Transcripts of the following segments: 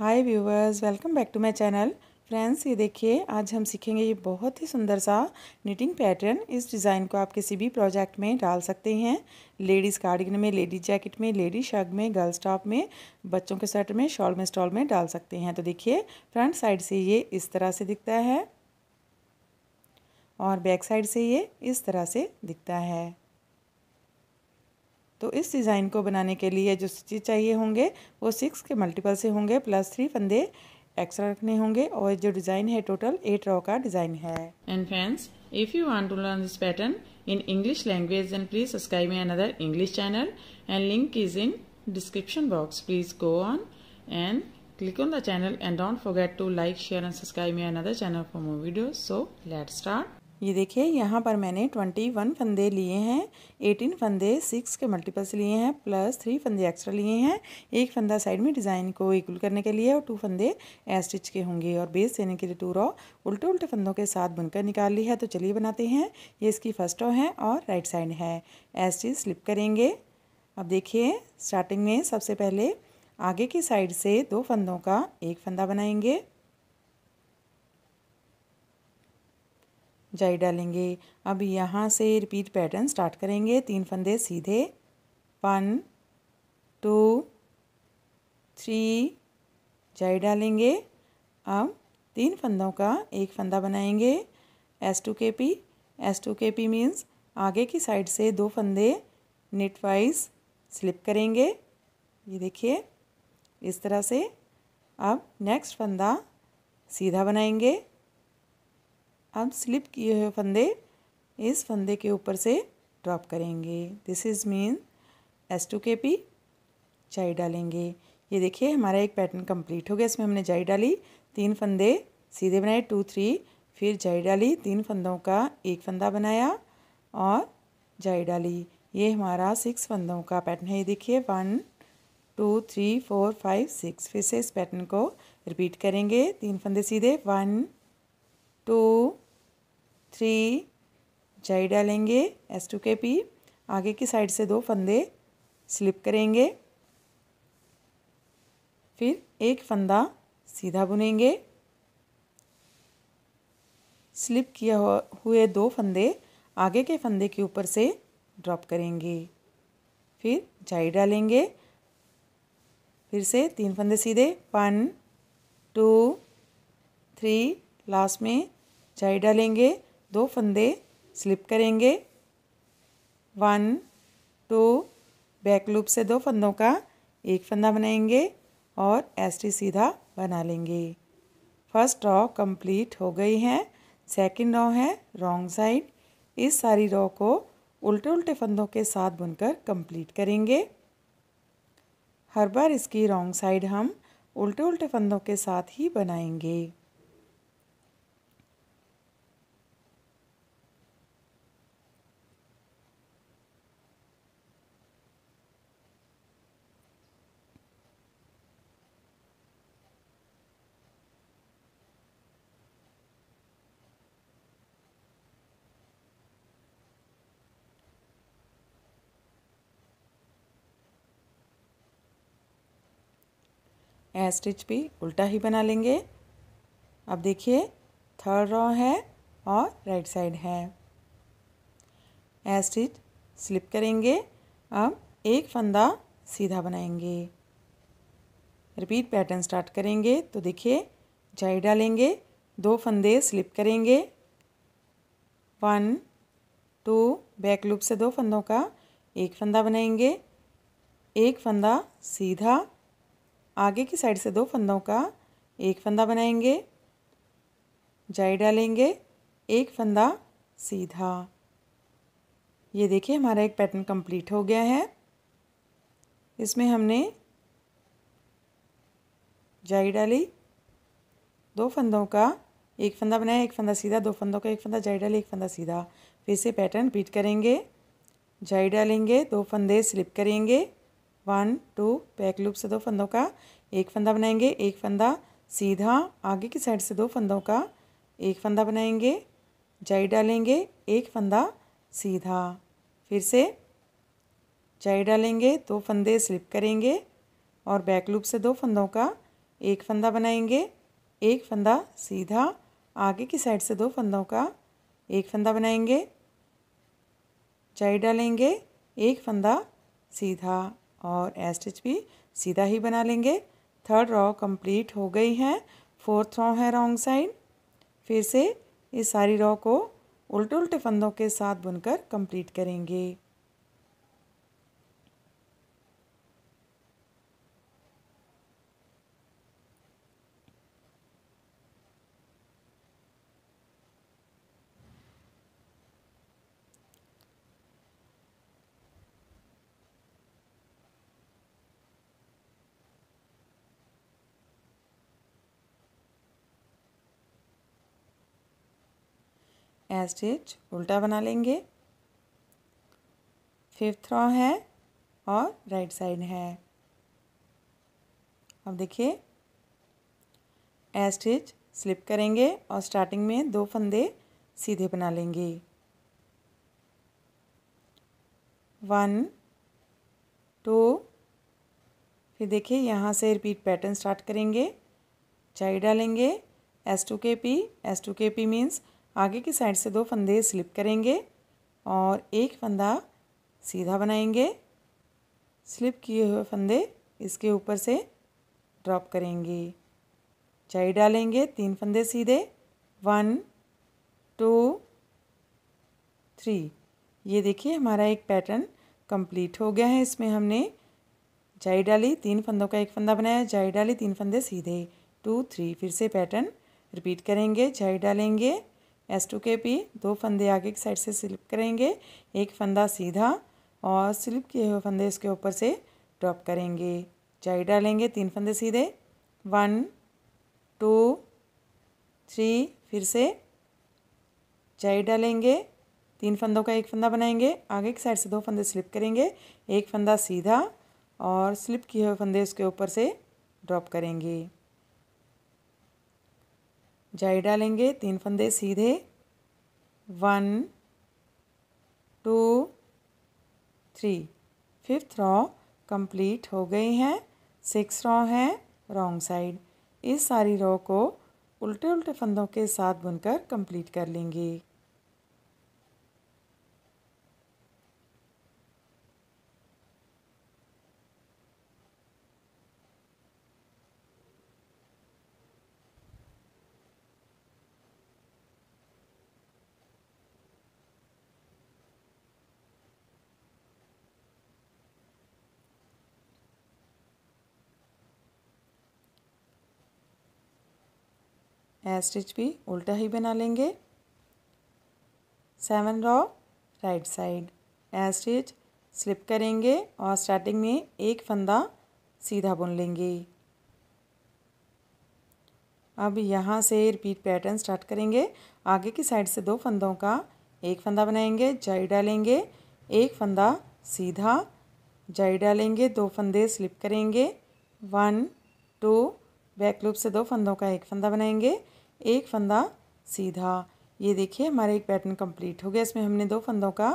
hi viewers welcome back to my channel friends ये देखिए आज हम सीखेंगे ये बहुत ही सुंदर सा निटिंग पैटर्न इस डिज़ाइन को आप किसी भी प्रोजेक्ट में डाल सकते हैं लेडीज़ कार्डिगन में लेडीज़ जैकेट में लेडीज शर्ग में गर्ल्स टॉप में बच्चों के स्वेटर में शॉल में स्टॉल में डाल सकते हैं तो देखिए फ्रंट साइड से ये इस तरह से दिखता है और बैक साइड से ये इस तरह से दिखता है तो इस डिज़ाइन को बनाने के लिए जो स्टिचेज चाहिए होंगे वो सिक्स के मल्टीपल से होंगे प्लस थ्री फंदे एक्स्ट्रा रखने होंगे और जो डिज़ाइन है टोटल एट रो का डिज़ाइन है and friends if you want to learn this pattern in English language and please subscribe my another English channel and link is in description box please go on and click on the channel and don't forget to like share and subscribe my another channel for more video so let start ये देखिए यहाँ पर मैंने twenty one फंदे लिए हैं eighteen फंदे six के मल्टीपल्स लिए हैं प्लस थ्री फंदे एक्स्ट्रा लिए हैं एक फंदा साइड में डिज़ाइन को इक्वल करने के लिए और टू फंदे ए स्टिच के होंगे और बेस देने के लिए टू रॉ उल्टे उल्टे फंदों के साथ बुनकर निकाल ली है तो चलिए बनाते हैं ये इसकी फर्स्ट रॉ है और राइट साइड है ए स्टिच स्लिप करेंगे अब देखिए स्टार्टिंग में सबसे पहले आगे की साइड से दो फंदों का एक फंदा बनाएंगे जाई डालेंगे अब यहाँ से रिपीट पैटर्न स्टार्ट करेंगे तीन फंदे सीधे वन टू थ्री जाई डालेंगे अब तीन फंदों का एक फंदा बनाएंगे S two K P S two K P means आगे की साइड से दो फंदे नेट वाइज स्लिप करेंगे ये देखिए इस तरह से अब नेक्स्ट फंदा सीधा बनाएंगे अब स्लिप किए हुए फंदे इस फंदे के ऊपर से ड्रॉप करेंगे this is mean S two K P जाई डालेंगे ये देखिए हमारा एक पैटर्न कंप्लीट हो गया इसमें हमने जाई डाली तीन फंदे सीधे बनाए टू थ्री फिर जाई डाली तीन फंदों का एक फंदा बनाया और जाई डाली ये हमारा सिक्स फंदों का पैटर्न है ये देखिए one two three four five six फिर से इस पैटर्न को रिपीट करेंगे तीन फंदे सीधे वन टू थ्री जाई डालेंगे एस टू के पी आगे की साइड से दो फंदे स्लिप करेंगे फिर एक फंदा सीधा बुनेंगे स्लिप किया हुए दो फंदे आगे के फंदे के ऊपर से ड्रॉप करेंगे फिर जाई डालेंगे फिर से तीन फंदे सीधे वन टू थ्री लास्ट में जाई डालेंगे दो फंदे स्लिप करेंगे वन टू बैक लूप से दो फंदों का एक फंदा बनाएंगे और टी सीधा बना लेंगे फर्स्ट रॉ कंप्लीट हो गई है सेकंड रॉ है रॉन्ग साइड इस सारी रॉ को उल्टे उल्टे फंदों के साथ बुनकर कंप्लीट करेंगे हर बार इसकी रॉन्ग साइड हम उल्टे उल्टे फंदों के साथ ही बनाएंगे ए स्टिच भी उल्टा ही बना लेंगे अब देखिए थर्ड रॉ है और राइट साइड है ए स्टिच स्लिप करेंगे अब एक फंदा सीधा बनाएंगे रिपीट पैटर्न स्टार्ट करेंगे तो देखिए जाई डालेंगे दो फंदे स्लिप करेंगे वन टू बैक लूप से दो फंदों का एक फंदा बनाएंगे एक फंदा सीधा आगे की साइड से दो फंदों का एक फंदा बनाएंगे जाई डालेंगे एक फंदा सीधा ये देखिए हमारा एक पैटर्न कंप्लीट हो गया है इसमें हमने जाई डाली दो फंदों का एक फंदा बनाया एक फंदा सीधा दो फंदों का एक फंदा जाई डाली एक फंदा सीधा फिर से पैटर्न रिपीट करेंगे जाई डालेंगे दो फंदे स्लिप करेंगे वन टू बैक लूप से दो फंदों का एक फंदा बनाएंगे एक फंदा सीधा आगे की साइड से दो फंदों का एक फंदा बनाएंगे जाई डालेंगे एक फंदा सीधा फिर से जाई डालेंगे दो फंदे स्लिप करेंगे और बैक लूप से दो फंदों का एक फंदा बनाएंगे एक फंदा सीधा आगे की साइड से दो फंदों का एक फंदा बनाएंगे जाई डालेंगे एक फंदा सीधा और ए स्टिच भी सीधा ही बना लेंगे थर्ड रॉ कंप्लीट हो गई है फोर्थ रॉ है रॉन्ग साइड फिर से इस सारी रॉ को उल्टे उल्टे फंदों के साथ बुनकर कंप्लीट करेंगे एयर स्टिच उल्टा बना लेंगे फिफ्थ रॉ है और राइट साइड है अब देखिए एयर स्टिच स्लिप करेंगे और स्टार्टिंग में दो फंदे सीधे बना लेंगे वन टू फिर देखिए यहाँ से रिपीट पैटर्न स्टार्ट करेंगे चाई डालेंगे S two K P S two K P means आगे की साइड से दो फंदे स्लिप करेंगे और एक फंदा सीधा बनाएंगे स्लिप किए हुए फंदे इसके ऊपर से ड्रॉप करेंगे चाई डालेंगे तीन फंदे सीधे वन टू थ्री ये देखिए हमारा एक पैटर्न कंप्लीट हो गया है इसमें हमने जाई डाली तीन फंदों का एक फंदा बनाया जाई डाली तीन फंदे सीधे टू थ्री फिर से पैटर्न रिपीट करेंगे जाई डालेंगे एस टू के पी दो फंदे आगे की साइड से स्लिप करेंगे एक फंदा सीधा और स्लिप किए हुए फंदे इसके ऊपर से ड्रॉप करेंगे जाई डालेंगे तीन फंदे सीधे वन टू थ्री फिर से जाई डालेंगे तीन फंदों का एक फंदा बनाएंगे आगे की साइड से दो फंदे स्लिप करेंगे एक फंदा सीधा और स्लिप किए हुए फंदे उसके ऊपर से ड्रॉप करेंगे जाई डालेंगे तीन फंदे सीधे one two three fifth row complete हो गई हैं सिक्स रॉ हैं रॉन्ग साइड इस सारी रॉ को उल्टे उल्टे फंदों के साथ बुनकर कंप्लीट कर लेंगे ए स्टिच भी उल्टा ही बना लेंगे seven row right side A stitch slip करेंगे और स्टार्टिंग में एक फंदा सीधा बुन लेंगे अब यहाँ से रिपीट पैटर्न स्टार्ट करेंगे आगे की साइड से दो फंदों का एक फंदा बनाएंगे जाई डालेंगे एक फंदा सीधा जाई डालेंगे दो फंदे स्लिप करेंगे वन टू बैक लूप से दो फंदों का एक फंदा बनाएंगे एक फंदा सीधा ये देखिए हमारा एक पैटर्न कंप्लीट हो गया इसमें हमने दो फंदों का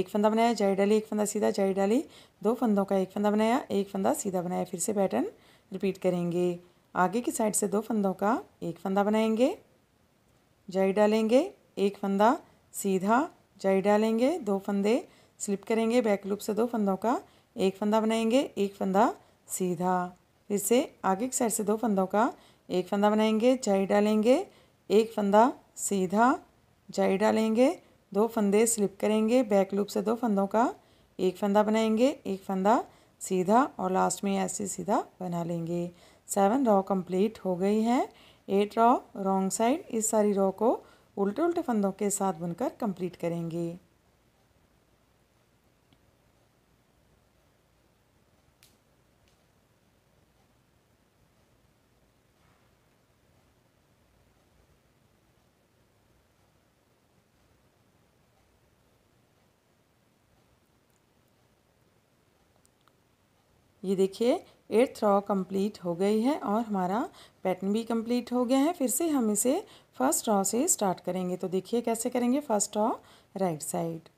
एक फंदा बनाया जाई डाली एक फंदा सीधा जाई डाली दो फंदों का एक फंदा बनाया एक फंदा सीधा बनाया फिर से पैटर्न रिपीट करेंगे आगे की साइड से दो फंदों का एक फंदा बनाएंगे जाई डालेंगे एक फंदा सीधा जाई डालेंगे दो फंदे स्लिप करेंगे बैक लूप से दो फंदों का एक फंदा बनाएंगे एक फंदा सीधा फिर से आगे की साइड से दो फंदों का एक फंदा बनाएंगे जाई डालेंगे एक फंदा सीधा जाई डालेंगे दो फंदे स्लिप करेंगे बैक लूप से दो फंदों का एक फंदा बनाएंगे एक फंदा सीधा और लास्ट में ऐसे सीधा बना लेंगे सेवन रॉ कंप्लीट हो गई है एट रॉ रॉन्ग साइड इस सारी रॉ को उल्टे उल्टे फंदों के साथ बुनकर कंप्लीट करेंगे ये देखिए एट्थ रॉ कंप्लीट हो गई है और हमारा पैटर्न भी कंप्लीट हो गया है फिर से हम इसे फर्स्ट रॉ से स्टार्ट करेंगे तो देखिए कैसे करेंगे first row right side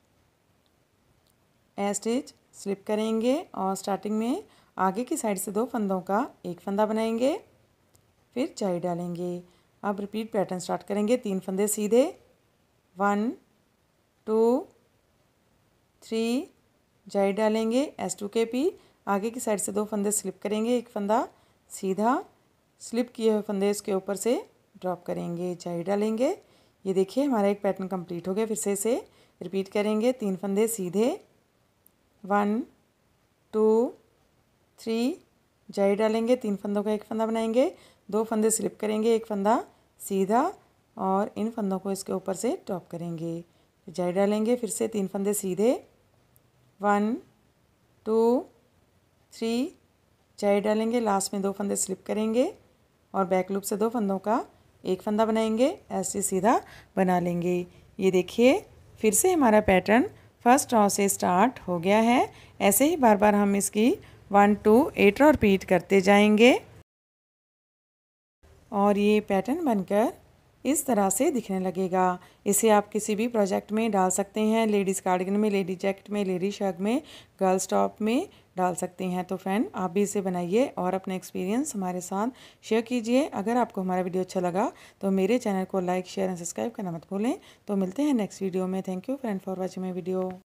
A stitch slip करेंगे और स्टार्टिंग में आगे की साइड से दो फंदों का एक फंदा बनाएंगे फिर चाई डालेंगे अब रिपीट पैटर्न स्टार्ट करेंगे तीन फंदे सीधे वन टू थ्री जाई डालेंगे एस टू के पी आगे की साइड से दो फंदे स्लिप करेंगे एक फंदा सीधा स्लिप किए हुए फंदे इसके ऊपर से ड्रॉप करेंगे जाई डालेंगे ये देखिए हमारा एक पैटर्न कंप्लीट हो गया फिर से इसे रिपीट करेंगे तीन फंदे सीधे वन टू थ्री जाई डालेंगे तीन फंदों का एक फंदा बनाएंगे दो फंदे स्लिप करेंगे एक फंदा सीधा और इन फंदों को इसके ऊपर से ड्रॉप करेंगे जाई डालेंगे फिर से तीन फंदे सीधे वन टू थ्री चाई डालेंगे लास्ट में दो फंदे स्लिप करेंगे और बैक लूप से दो फंदों का एक फंदा बनाएंगे ऐसे सीधा बना लेंगे ये देखिए फिर से हमारा पैटर्न फर्स्ट रॉ से स्टार्ट हो गया है ऐसे ही बार बार हम इसकी one two eight row repeat करते जाएंगे और ये पैटर्न बनकर इस तरह से दिखने लगेगा इसे आप किसी भी प्रोजेक्ट में डाल सकते हैं लेडीज़ कार्डिगन में लेडीज जैकेट में लेडीज शर्ट में गर्ल्स टॉप में डाल सकते हैं तो फ्रेंड आप भी इसे बनाइए और अपना एक्सपीरियंस हमारे साथ शेयर कीजिए अगर आपको हमारा वीडियो अच्छा लगा तो मेरे चैनल को लाइक शेयर एंड सब्सक्राइब करना मत भूलें तो मिलते हैं नेक्स्ट वीडियो में thank you friend for watching my video